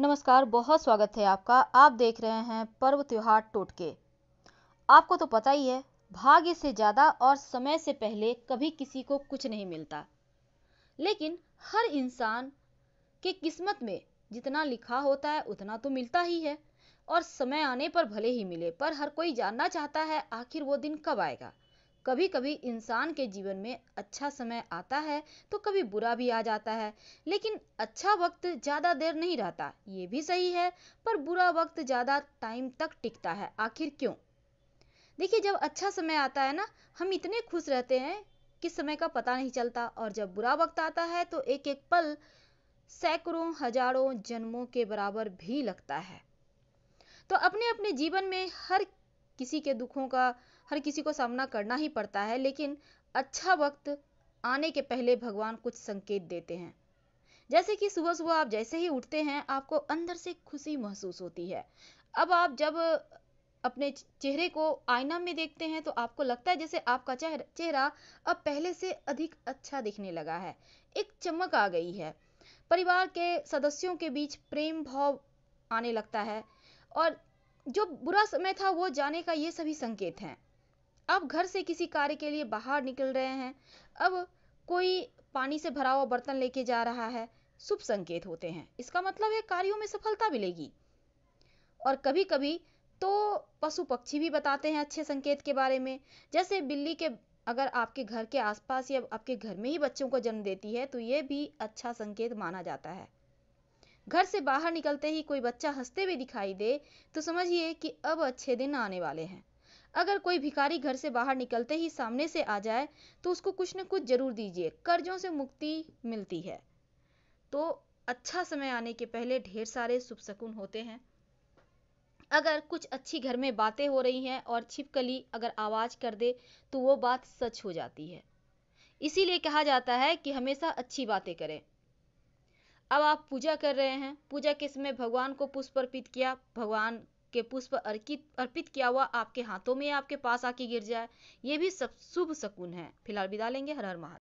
नमस्कार बहुत स्वागत है आपका आप देख रहे हैं पर्व त्योहार टोटके आपको तो पता ही है भाग्य से ज्यादा और समय से पहले कभी किसी को कुछ नहीं मिलता लेकिन हर इंसान के किस्मत में जितना लिखा होता है उतना तो मिलता ही है और समय आने पर भले ही मिले पर हर कोई जानना चाहता है आखिर वो दिन कब आएगा कभी कभी इंसान के जीवन में अच्छा समय आता है तो कभी बुरा भी आ जाता है लेकिन अच्छा वक्त ज़्यादा देर नहीं रहता ये भी सही है पर बुरा वक्त ज़्यादा टाइम तक टिकता है आखिर क्यों देखिए जब अच्छा समय आता है ना हम इतने खुश रहते हैं कि समय का पता नहीं चलता और जब बुरा वक्त आता है तो एक एक पल सैकड़ों हजारों जन्मों के बराबर भी लगता है तो अपने अपने जीवन में हर किसी के दुखों का हर किसी को सामना करना ही पड़ता है लेकिन अच्छा वक्त आने के पहले भगवान कुछ संकेत देते हैं जैसे कि सुबह सुबह आप जैसे ही उठते हैं आपको अंदर से खुशी महसूस होती है अब आप जब अपने चेहरे को आईना में देखते हैं तो आपको लगता है जैसे आपका चेहरा अब पहले से अधिक अच्छा दिखने लगा है एक चमक आ गई है परिवार के सदस्यों के बीच प्रेम भाव आने लगता है और जो बुरा समय था वो जाने का ये सभी संकेत हैं अब घर से किसी कार्य के लिए बाहर निकल रहे हैं अब कोई पानी से भरा हुआ बर्तन लेके जा रहा है शुभ संकेत होते हैं इसका मतलब है कार्यों में सफलता मिलेगी और कभी कभी तो पशु पक्षी भी बताते हैं अच्छे संकेत के बारे में जैसे बिल्ली के अगर आपके घर के आसपास या आपके घर में ही बच्चों को जन्म देती है तो ये भी अच्छा संकेत माना जाता है घर से बाहर निकलते ही कोई बच्चा हंसते हुए दिखाई दे तो समझिए कि अब अच्छे दिन आने वाले हैं अगर कोई भिखारी घर से बाहर निकलते ही सामने से आ जाए तो उसको कुछ न कुछ जरूर दीजिए कर्जों से मुक्ति मिलती है तो अच्छा समय आने के पहले ढेर सारे सुपसकुन होते हैं अगर कुछ अच्छी घर में बातें हो रही हैं और छिपकली अगर आवाज़ कर दे तो वो बात सच हो जाती है इसीलिए कहा जाता है कि हमेशा अच्छी बातें करें अब आप पूजा कर रहे हैं पूजा के समय भगवान को पुष्प अर्पित किया भगवान के पुष्प अर्पित अर्पित किया हुआ आपके हाथों में आपके पास आके गिर जाए ये भी सब शुभ शकुन है फिलहाल विदा लेंगे हर हर महा